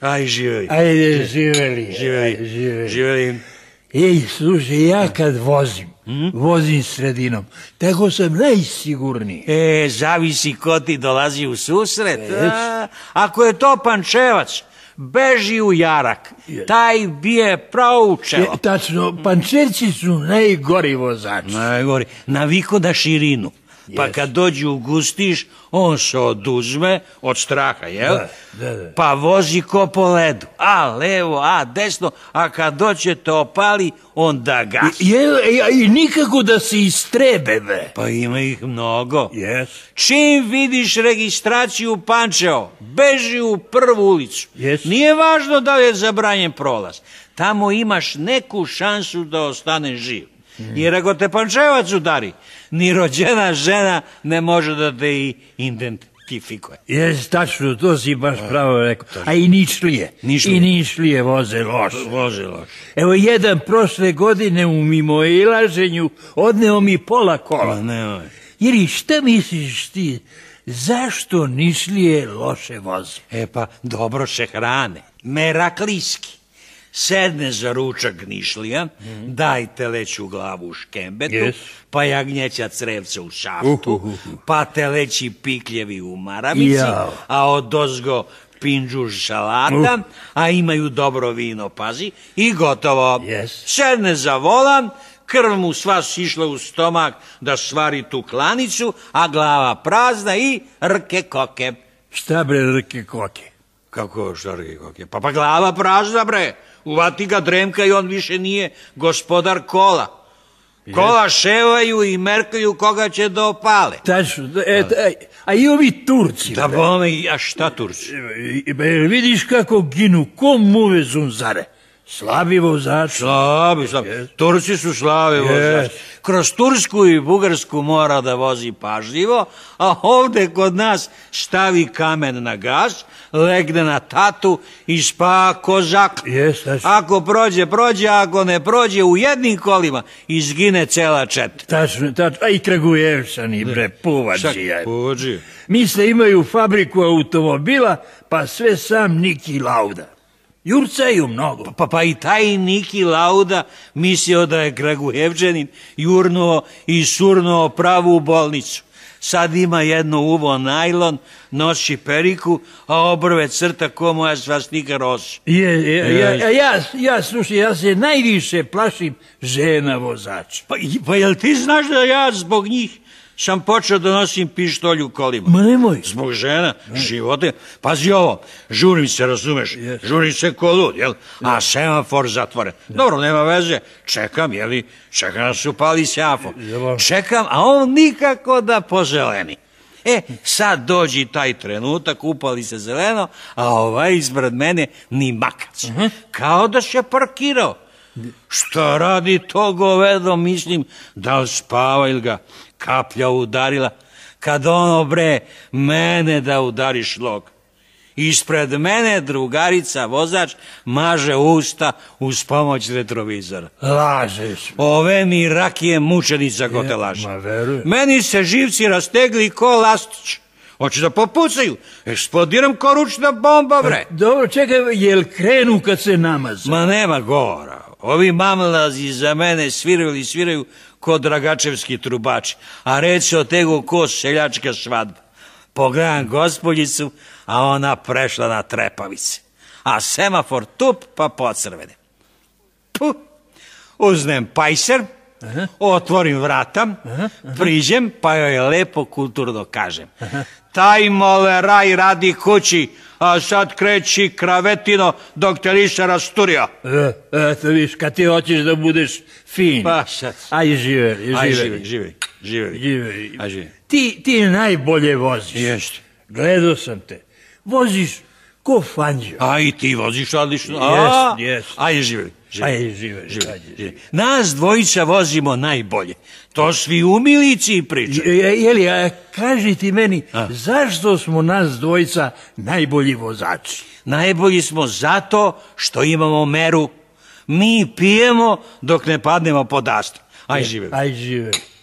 Ai, Giveli. Ajde, živeli. Živeli. Živeli. Ej, slušaj, ja kad vozim, Hmm? Vozim sredinom. Tako sam najsigurniji. E, zavisi ko ti dolazi u susret. ako je to pančevac, beži u jarak. Taj bije je Tačno, pančevci su najgori vozači. Najgori. Naviko da širinu. Pa kad dođe u Gustiš, on se oduzme od straha, jel? Da, Pa vozi ko po ledu. A levo, a desno, a kad te opali, onda gasi. I, je, e, i nikako da se istrebe, be. Pa ima ih mnogo. Yes. Čim vidiš registraciju Pančeo, beži u prvu ulicu. Jes. Nije važno da li je zabranjen prolaz. Tamo imaš neku šansu da ostaneš živ. Mm. Jer ako te pančevac udari, ni rođena žena ne može da te i identifikuje. Jes, tačno, to si baš pravo rekao. A i ničlije. I ničlije voze loše. Voze Evo, jedan prošle godine u mimoilaženju odneo mi pola kola. Jer šta misliš ti? Zašto nišlije loše voze? E pa, dobro se hrane. Meraklijski sedne za ručak nišlija, daj dajte leću glavu u škembetu, pa jagnjeća crevce u šaftu, pa teleći pikljevi u maramici, a od ozgo pinđuž šalata, uh. a imaju dobro vino, pazi, i gotovo. Sedne za volan, krv mu sva sišla u stomak da svari tu klanicu, a glava prazna i rke koke. Šta bre rke koke? Kako Pa pa glava prazna bre. Uvati ga dremka i on više nije gospodar kola. Kola ševaju i merkaju koga će da opale. Tačno, e, e, e, a, i ovi Turci. Da bome, a šta Turci? vidiš kako ginu, kom muve zunzare. Slabi vozač. Slabi, Turci su slabi Kroz Tursku i Bugarsku mora da vozi pažljivo, a ovdje kod nas stavi kamen na gaz legne na tatu i spa kozak. ako prođe, prođe, ako ne prođe, u jednim kolima izgine cela čet. Tačno, tačno. A i i bre, Misle imaju fabriku automobila, pa sve sam Niki Lauda. Jurcaju mnogo. Pa, pa, pa i taj Niki Lauda mislio da je Kragujevđanin jurnuo i surnuo pravu bolnicu. Sad ima jedno uvo najlon, nosi periku, a obrve crta ko moja svasnika rosa. Je, ja, ja, ja, slušaj, ja se najviše plašim žena vozača. Pa, pa jel ti znaš da ja zbog njih sam počeo da nosim pištolj u kolima. Ma nemoj. Zbog žena, živote. Pazi ovo, žurim se, razumeš, žurim se ko lud, jel? A semafor zatvore. Dobro, nema veze, čekam, jeli, čekam da upali upali semafor. Čekam, a on nikako da pozeleni. E, sad dođi taj trenutak, upali se zeleno, a ovaj izbred mene ni makac. Mhm. Kao da se parkirao. Šta radi to govedo, mislim, da li spava ili ga kaplja udarila, kad ono bre, mene da udariš log. Ispred mene drugarica vozač maže usta uz pomoć retrovizora. Lažeš. Ove mi rakije mučenica ko te laže. Meni se živci rastegli ko lastić. Hoće da popucaju. Eksplodiram ko ručna bomba, bre. Pa, dobro, čekaj, jel krenu kad se namaza? Ma nema gora. Ovi mamlazi za mene sviraju i sviraju ko dragačevski trubači, a reći o tegu ko seljačka svadba. Pogledam gospodjicu, a ona prešla na trepavice. A semafor tup pa pocrvene. Puh, uznem pajser, otvorim vrata, priđem, pa joj lepo kulturno kažem. Taj moleraj radi kući, a sad kreći kravetino dok te niša rasturio. E, eto viš, kad ti hoćeš da budeš fin. Pa sad. Aj žive, žive. Aj žive, žive, žive. Aj žive. Ti, ti najbolje voziš. Jeste. Gledao sam te. Voziš ko A i ti voziš odlično. A, jes. Ajde, Ajde, Nas dvojica vozimo najbolje. To svi umilici i pričaju. Je, jeli, kaži ti meni, zašto smo nas dvojica najbolji vozači? Najbolji smo zato što imamo meru. Mi pijemo dok ne padnemo pod Aj živjeli. Aj živjeli.